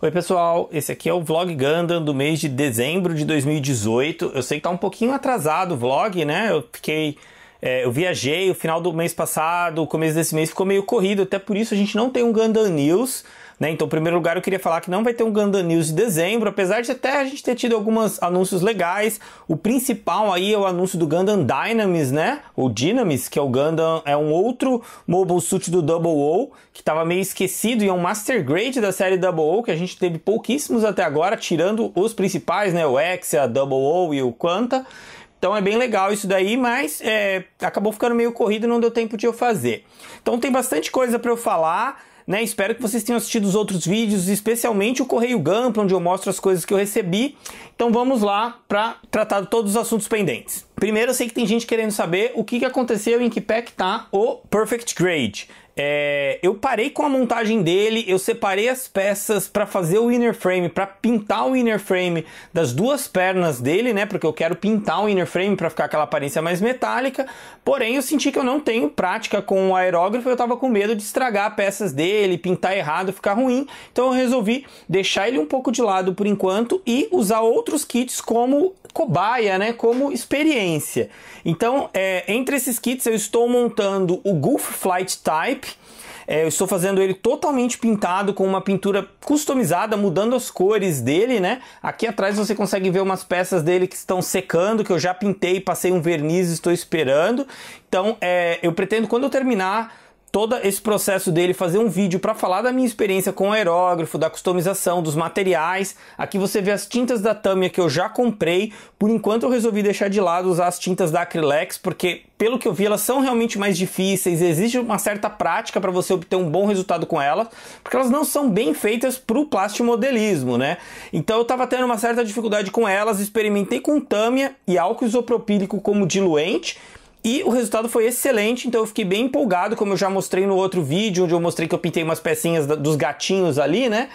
Oi pessoal, esse aqui é o Vlog Gundam do mês de dezembro de 2018. Eu sei que tá um pouquinho atrasado o vlog, né? Eu fiquei. É, eu viajei o final do mês passado, o começo desse mês ficou meio corrido, até por isso a gente não tem um Gundam News. Né? Então, em primeiro lugar, eu queria falar que não vai ter um Gundam News de dezembro, apesar de até a gente ter tido alguns anúncios legais. O principal aí é o anúncio do Gundam Dynamis, né? Ou Dynamis, que é o Gundam, é um outro Mobile Suit do Double O, que estava meio esquecido e é um Master Grade da série Double O, que a gente teve pouquíssimos até agora, tirando os principais, né? O Exia, Double O e o Quanta. Então é bem legal isso daí, mas é, acabou ficando meio corrido e não deu tempo de eu fazer. Então tem bastante coisa para eu falar né? Espero que vocês tenham assistido os outros vídeos, especialmente o Correio Gampla, onde eu mostro as coisas que eu recebi. Então vamos lá para tratar todos os assuntos pendentes. Primeiro, eu sei que tem gente querendo saber o que aconteceu e em que pé que tá o Perfect Grade. É, eu parei com a montagem dele, eu separei as peças para fazer o inner frame, para pintar o inner frame das duas pernas dele, né? Porque eu quero pintar o inner frame para ficar aquela aparência mais metálica. Porém, eu senti que eu não tenho prática com o aerógrafo, eu tava com medo de estragar peças dele, pintar errado, ficar ruim. Então eu resolvi deixar ele um pouco de lado por enquanto e usar outros kits como cobaia, né? Como experiência. Então, é, entre esses kits eu estou montando o Gulf Flight Type é, eu estou fazendo ele totalmente pintado com uma pintura customizada, mudando as cores dele, né? Aqui atrás você consegue ver umas peças dele que estão secando, que eu já pintei, passei um verniz, estou esperando. Então, é, eu pretendo quando eu terminar todo esse processo dele, fazer um vídeo para falar da minha experiência com o aerógrafo, da customização, dos materiais. Aqui você vê as tintas da Tamiya que eu já comprei. Por enquanto eu resolvi deixar de lado usar as tintas da Acrylex, porque pelo que eu vi elas são realmente mais difíceis, existe uma certa prática para você obter um bom resultado com elas, porque elas não são bem feitas para o modelismo né? Então eu estava tendo uma certa dificuldade com elas, experimentei com Tamiya e álcool isopropílico como diluente, e o resultado foi excelente, então eu fiquei bem empolgado, como eu já mostrei no outro vídeo, onde eu mostrei que eu pintei umas pecinhas dos gatinhos ali, né?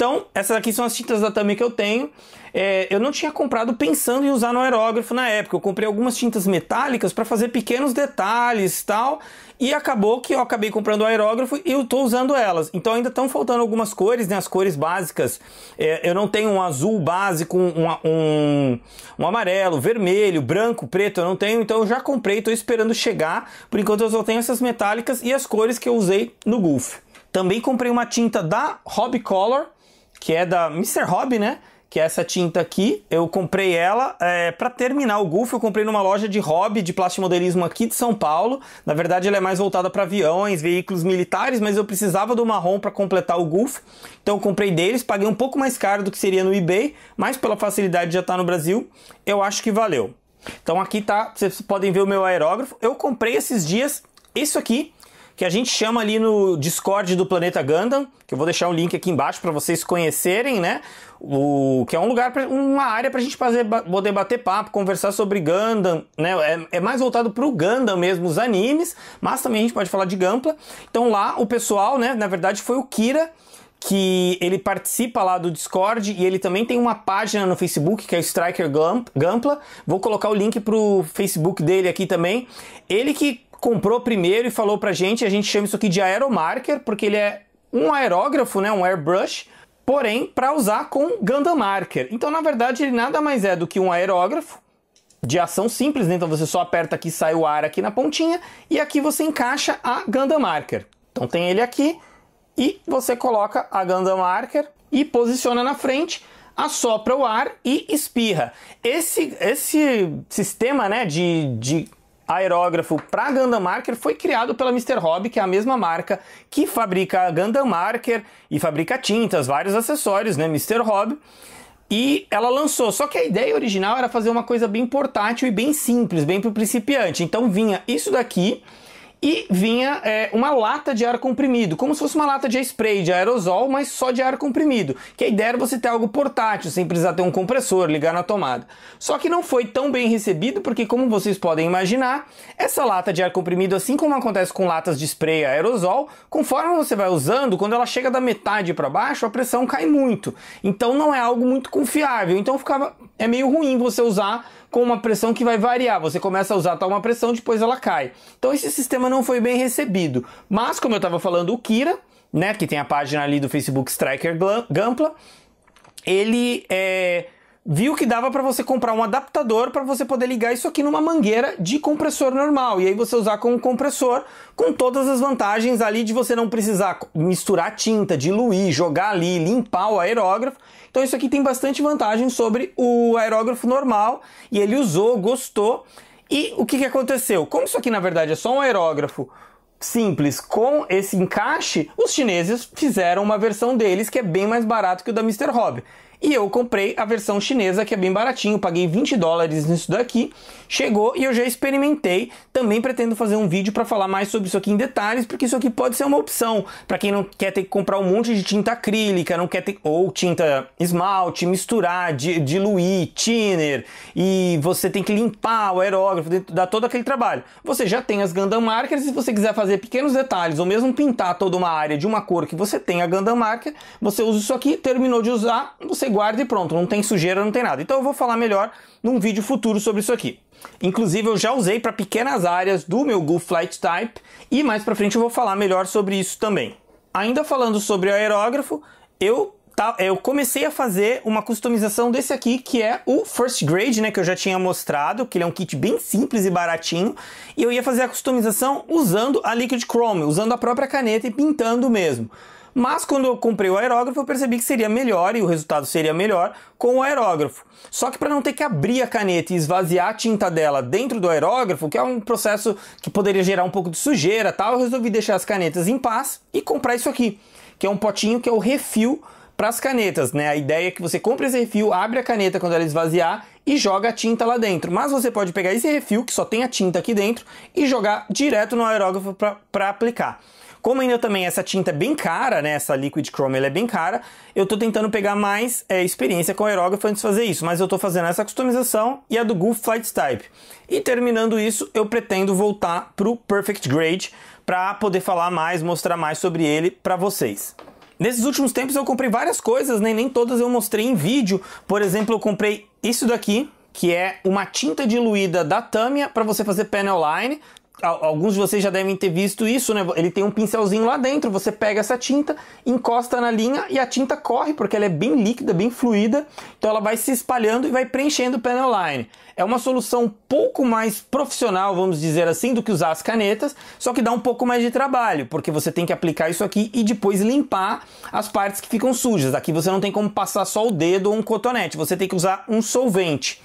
Então, essas aqui são as tintas da Tami que eu tenho. É, eu não tinha comprado pensando em usar no aerógrafo na época. Eu comprei algumas tintas metálicas para fazer pequenos detalhes tal. E acabou que eu acabei comprando o aerógrafo e eu estou usando elas. Então ainda estão faltando algumas cores, né? As cores básicas. É, eu não tenho um azul básico, um, um, um, amarelo, vermelho, branco, preto. Eu não tenho. Então eu já comprei, estou esperando chegar. Por enquanto eu só tenho essas metálicas e as cores que eu usei no Gulf. Também comprei uma tinta da Hobby Color que é da Mr. Hobby, né? Que é essa tinta aqui. Eu comprei ela é, para terminar o Golf. Eu comprei numa loja de hobby de plástico modelismo aqui de São Paulo. Na verdade, ela é mais voltada para aviões, veículos militares, mas eu precisava do marrom para completar o Golf. Então eu comprei deles, paguei um pouco mais caro do que seria no eBay, mas pela facilidade de já estar tá no Brasil, eu acho que valeu. Então aqui tá, vocês podem ver o meu aerógrafo. Eu comprei esses dias isso aqui que a gente chama ali no Discord do Planeta Gundam, que eu vou deixar um link aqui embaixo para vocês conhecerem, né? O que é um lugar, pra, uma área para a gente fazer, poder bater papo, conversar sobre Gundam, né? É, é mais voltado para o Gundam mesmo, os animes, mas também a gente pode falar de Gampla. Então lá o pessoal, né? Na verdade foi o Kira que ele participa lá do Discord e ele também tem uma página no Facebook que é Striker Gampla. Vou colocar o link pro Facebook dele aqui também. Ele que comprou primeiro e falou pra gente, a gente chama isso aqui de aeromarker, porque ele é um aerógrafo, né, um airbrush, porém para usar com Gundam Marker. Então, na verdade, ele nada mais é do que um aerógrafo de ação simples, né? então você só aperta aqui, sai o ar aqui na pontinha e aqui você encaixa a Gundam Marker. Então tem ele aqui e você coloca a Gundam Marker e posiciona na frente, assopra o ar e espirra. Esse, esse sistema né, de, de aerógrafo para Gundam Marker foi criado pela Mr. Hobby, que é a mesma marca que fabrica Gundam Marker e fabrica tintas, vários acessórios, né, Mr. Hobby. E ela lançou, só que a ideia original era fazer uma coisa bem portátil e bem simples, bem para o principiante. Então vinha isso daqui, e vinha é, uma lata de ar comprimido, como se fosse uma lata de spray de aerosol, mas só de ar comprimido. Que a ideia era você ter algo portátil, sem precisar ter um compressor, ligar na tomada. Só que não foi tão bem recebido, porque como vocês podem imaginar, essa lata de ar comprimido, assim como acontece com latas de spray aerosol, conforme você vai usando, quando ela chega da metade para baixo, a pressão cai muito. Então não é algo muito confiável. Então ficava é meio ruim você usar com uma pressão que vai variar. Você começa a usar tal uma pressão, depois ela cai. Então esse sistema não foi bem recebido. Mas, como eu estava falando, o Kira, né, que tem a página ali do Facebook Striker Gampla, ele é viu que dava para você comprar um adaptador para você poder ligar isso aqui numa mangueira de compressor normal e aí você usar como compressor com todas as vantagens ali de você não precisar misturar tinta, diluir, jogar ali, limpar o aerógrafo. Então isso aqui tem bastante vantagem sobre o aerógrafo normal e ele usou, gostou. E o que, que aconteceu? Como isso aqui na verdade é só um aerógrafo simples com esse encaixe, os chineses fizeram uma versão deles que é bem mais barato que o da Mr. Hobby. E eu comprei a versão chinesa, que é bem baratinho, paguei 20 dólares nisso daqui. Chegou e eu já experimentei. Também pretendo fazer um vídeo para falar mais sobre isso aqui em detalhes, porque isso aqui pode ser uma opção para quem não quer ter que comprar um monte de tinta acrílica, não quer ter ou tinta esmalte, misturar, di, diluir, thinner, e você tem que limpar o aerógrafo, dá todo aquele trabalho. Você já tem as Gundam Markers, se você quiser fazer pequenos detalhes ou mesmo pintar toda uma área de uma cor que você tem a Gundam Marker, você usa isso aqui, terminou de usar, você guarda e pronto, não tem sujeira, não tem nada. Então eu vou falar melhor num vídeo futuro sobre isso aqui. Inclusive eu já usei para pequenas áreas do meu Goo Flight Type e mais para frente eu vou falar melhor sobre isso também. Ainda falando sobre aerógrafo, eu eu comecei a fazer uma customização desse aqui, que é o First Grade, né, que eu já tinha mostrado, que ele é um kit bem simples e baratinho, e eu ia fazer a customização usando a Liquid Chrome, usando a própria caneta e pintando mesmo. Mas quando eu comprei o aerógrafo, eu percebi que seria melhor e o resultado seria melhor com o aerógrafo. Só que para não ter que abrir a caneta e esvaziar a tinta dela dentro do aerógrafo, que é um processo que poderia gerar um pouco de sujeira, tal, eu resolvi deixar as canetas em paz e comprar isso aqui, que é um potinho que é o refil para as canetas, né? A ideia é que você compre esse refil, abre a caneta quando ela esvaziar e joga a tinta lá dentro. Mas você pode pegar esse refil, que só tem a tinta aqui dentro, e jogar direto no aerógrafo para aplicar. Como ainda também essa tinta é bem cara, né, essa Liquid Chrome ela é bem cara, eu estou tentando pegar mais é, experiência com aerógrafo antes de fazer isso, mas eu estou fazendo essa customização e a do Goof Flight Type. E terminando isso, eu pretendo voltar para o Perfect Grade para poder falar mais, mostrar mais sobre ele para vocês. Nesses últimos tempos eu comprei várias coisas, né? nem todas eu mostrei em vídeo. Por exemplo, eu comprei isso daqui, que é uma tinta diluída da Tamiya para você fazer panel line alguns de vocês já devem ter visto isso, né? Ele tem um pincelzinho lá dentro, você pega essa tinta, encosta na linha e a tinta corre, porque ela é bem líquida, bem fluida, então ela vai se espalhando e vai preenchendo o panel line. É uma solução um pouco mais profissional, vamos dizer assim, do que usar as canetas, só que dá um pouco mais de trabalho, porque você tem que aplicar isso aqui e depois limpar as partes que ficam sujas. Aqui você não tem como passar só o dedo ou um cotonete, você tem que usar um solvente.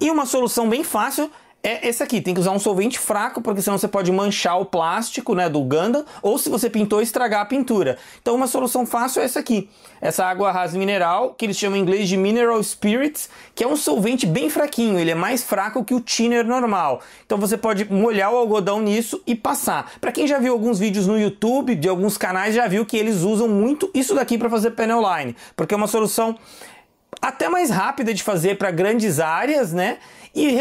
E uma solução bem fácil é esse aqui. Tem que usar um solvente fraco, porque senão você pode manchar o plástico né, do Gundam, ou se você pintou, estragar a pintura. Então uma solução fácil é essa aqui. Essa água rasa mineral, que eles chamam em inglês de Mineral Spirits, que é um solvente bem fraquinho, ele é mais fraco que o thinner normal. Então você pode molhar o algodão nisso e passar. Para quem já viu alguns vídeos no YouTube, de alguns canais, já viu que eles usam muito isso daqui para fazer panel line, porque é uma solução até mais rápida de fazer para grandes áreas, né? E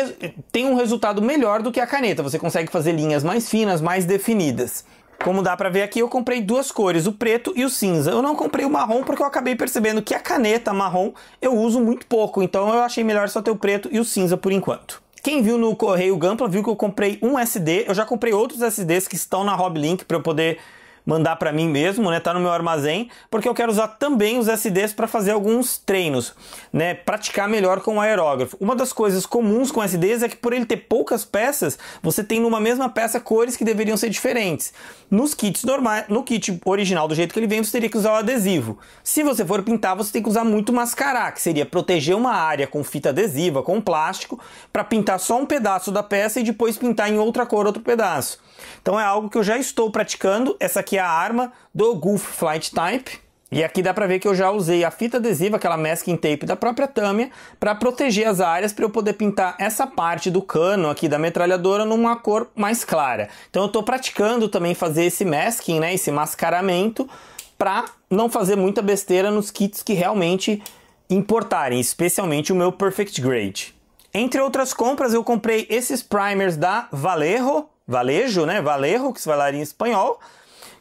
tem um resultado melhor do que a caneta. Você consegue fazer linhas mais finas, mais definidas. Como dá para ver aqui, eu comprei duas cores, o preto e o cinza. Eu não comprei o marrom porque eu acabei percebendo que a caneta marrom eu uso muito pouco, então eu achei melhor só ter o preto e o cinza por enquanto. Quem viu no correio Gampla viu que eu comprei um SD, eu já comprei outros SDs que estão na Hoblink para eu poder mandar para mim mesmo, né? Tá no meu armazém, porque eu quero usar também os SDs para fazer alguns treinos, né? Praticar melhor com o aerógrafo. Uma das coisas comuns com SDs é que por ele ter poucas peças, você tem numa mesma peça cores que deveriam ser diferentes. Nos kits normais, no kit original do jeito que ele vem, você teria que usar o adesivo. Se você for pintar, você tem que usar muito mascarar, que seria proteger uma área com fita adesiva, com plástico, para pintar só um pedaço da peça e depois pintar em outra cor outro pedaço. Então é algo que eu já estou praticando. Essa aqui é a arma do Gulf Flight Type. E aqui dá pra ver que eu já usei a fita adesiva, aquela masking tape da própria Tamiya, para proteger as áreas, para eu poder pintar essa parte do cano aqui da metralhadora numa cor mais clara. Então eu tô praticando também fazer esse masking, né, esse mascaramento, para não fazer muita besteira nos kits que realmente importarem, especialmente o meu Perfect Grade. Entre outras compras, eu comprei esses primers da Vallejo, Valejo, né? Valejo, que se falaria em espanhol.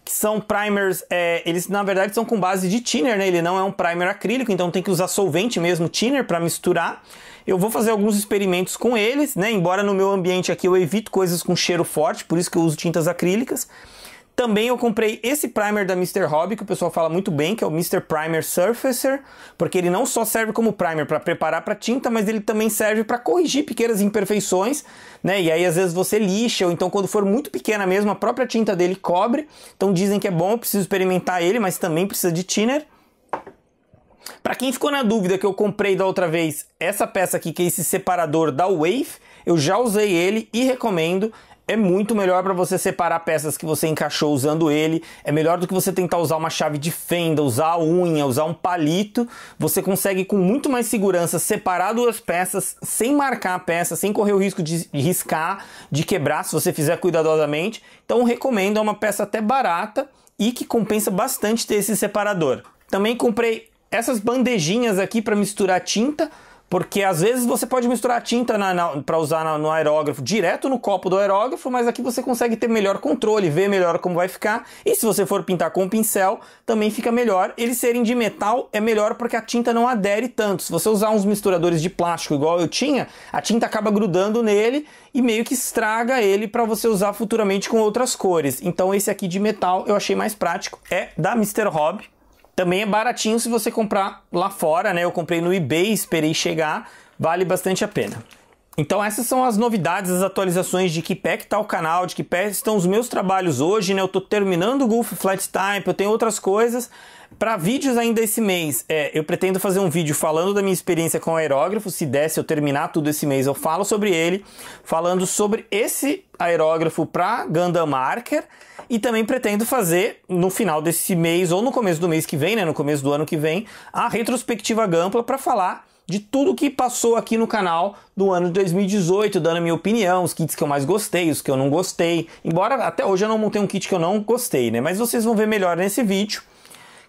Que são primers, é, eles na verdade são com base de thinner, né? Ele não é um primer acrílico, então tem que usar solvente mesmo, thinner, para misturar. Eu vou fazer alguns experimentos com eles, né? Embora no meu ambiente aqui eu evito coisas com cheiro forte, por isso que eu uso tintas acrílicas. Também eu comprei esse primer da Mr. Hobby, que o pessoal fala muito bem, que é o Mr. Primer Surfacer, porque ele não só serve como primer para preparar para tinta, mas ele também serve para corrigir pequenas imperfeições, né? E aí às vezes você lixa, ou então quando for muito pequena mesmo, a própria tinta dele cobre. Então dizem que é bom, preciso experimentar ele, mas também precisa de thinner. Para quem ficou na dúvida que eu comprei da outra vez, essa peça aqui que é esse separador da Wave, eu já usei ele e recomendo é muito melhor para você separar peças que você encaixou usando ele. É melhor do que você tentar usar uma chave de fenda, usar a unha, usar um palito. Você consegue com muito mais segurança separar duas peças sem marcar a peça, sem correr o risco de riscar, de quebrar se você fizer cuidadosamente. Então recomendo, é uma peça até barata e que compensa bastante ter esse separador. Também comprei essas bandejinhas aqui para misturar tinta porque às vezes você pode misturar tinta para usar na, no aerógrafo direto no copo do aerógrafo, mas aqui você consegue ter melhor controle, ver melhor como vai ficar. E se você for pintar com pincel, também fica melhor. Eles serem de metal é melhor porque a tinta não adere tanto. Se você usar uns misturadores de plástico igual eu tinha, a tinta acaba grudando nele e meio que estraga ele para você usar futuramente com outras cores. Então esse aqui de metal eu achei mais prático, é da Mr. Hobby. Também é baratinho se você comprar lá fora, né? Eu comprei no eBay, esperei chegar, vale bastante a pena. Então essas são as novidades, as atualizações de que pé que tá o canal, de que pé estão os meus trabalhos hoje, né? Eu tô terminando o Golf Flat Type, eu tenho outras coisas. Para vídeos ainda esse mês, é, eu pretendo fazer um vídeo falando da minha experiência com o aerógrafo, se der, se eu terminar tudo esse mês eu falo sobre ele, falando sobre esse aerógrafo para Gundam Marker e também pretendo fazer no final desse mês ou no começo do mês que vem, né, no começo do ano que vem, a retrospectiva Gampla para falar de tudo que passou aqui no canal do ano de 2018, dando a minha opinião, os kits que eu mais gostei, os que eu não gostei. Embora até hoje eu não montei um kit que eu não gostei, né? Mas vocês vão ver melhor nesse vídeo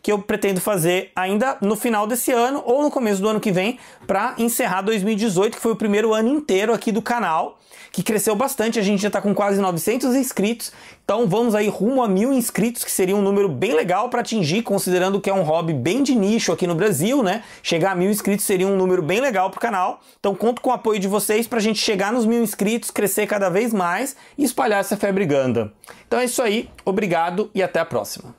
que eu pretendo fazer ainda no final desse ano ou no começo do ano que vem para encerrar 2018, que foi o primeiro ano inteiro aqui do canal, que cresceu bastante, a gente já está com quase 900 inscritos, então vamos aí rumo a mil inscritos, que seria um número bem legal para atingir, considerando que é um hobby bem de nicho aqui no Brasil, né? Chegar a mil inscritos seria um número bem legal para o canal, então conto com o apoio de vocês para a gente chegar nos mil inscritos, crescer cada vez mais e espalhar essa febre ganda. Então é isso aí, obrigado e até a próxima.